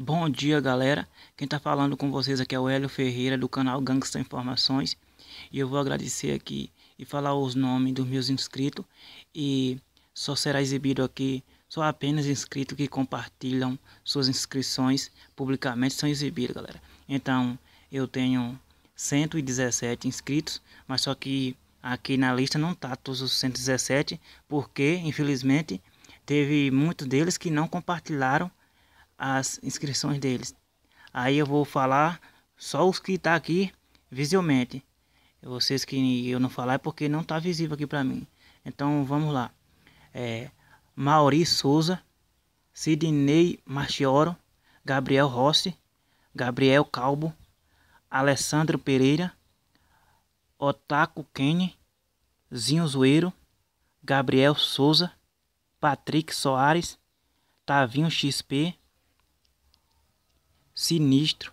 Bom dia galera, quem está falando com vocês aqui é o Hélio Ferreira do canal Gangsta Informações e eu vou agradecer aqui e falar os nomes dos meus inscritos e só será exibido aqui só apenas inscritos que compartilham suas inscrições publicamente são exibidos galera. Então eu tenho 117 inscritos, mas só que aqui na lista não tá todos os 117 porque infelizmente teve muitos deles que não compartilharam as inscrições deles. Aí eu vou falar só os que tá aqui visivelmente. Vocês que eu não falar é porque não tá visível aqui para mim. Então vamos lá. É, Mauri Souza, Sidney Marchioro, Gabriel Rossi, Gabriel Calbo, Alessandro Pereira, Otaku Kenny, Zinho Zoeiro, Gabriel Souza, Patrick Soares, Tavinho XP, Sinistro,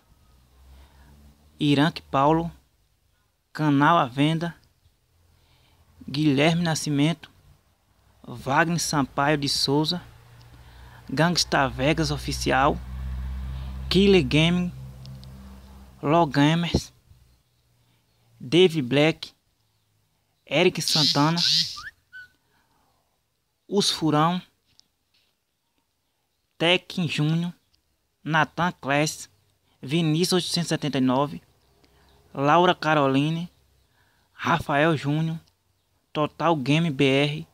Iranque Paulo, Canal à Venda, Guilherme Nascimento, Wagner Sampaio de Souza, Gangsta Vegas Oficial, Killer Gaming, Logamers, Dave Black, Eric Santana, Os Furão, Tekken Júnior, Nathan Kless, Vinícius 879, Laura Caroline, Rafael Júnior, Total Game BR,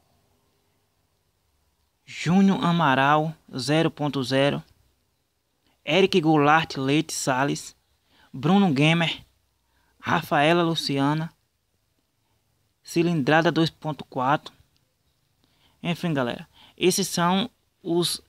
Júnior Amaral 0.0, Eric Goulart Leite Sales, Bruno Gamer, Rafaela Luciana, Cilindrada 2.4. Enfim, galera, esses são os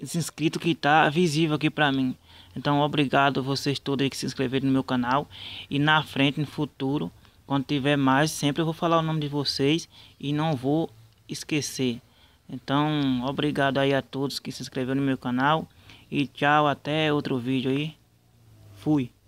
esse inscrito que está visível aqui para mim. Então, obrigado vocês todos que se inscreveram no meu canal. E na frente, no futuro, quando tiver mais, sempre eu vou falar o nome de vocês e não vou esquecer. Então, obrigado aí a todos que se inscreveram no meu canal. E tchau, até outro vídeo aí. Fui.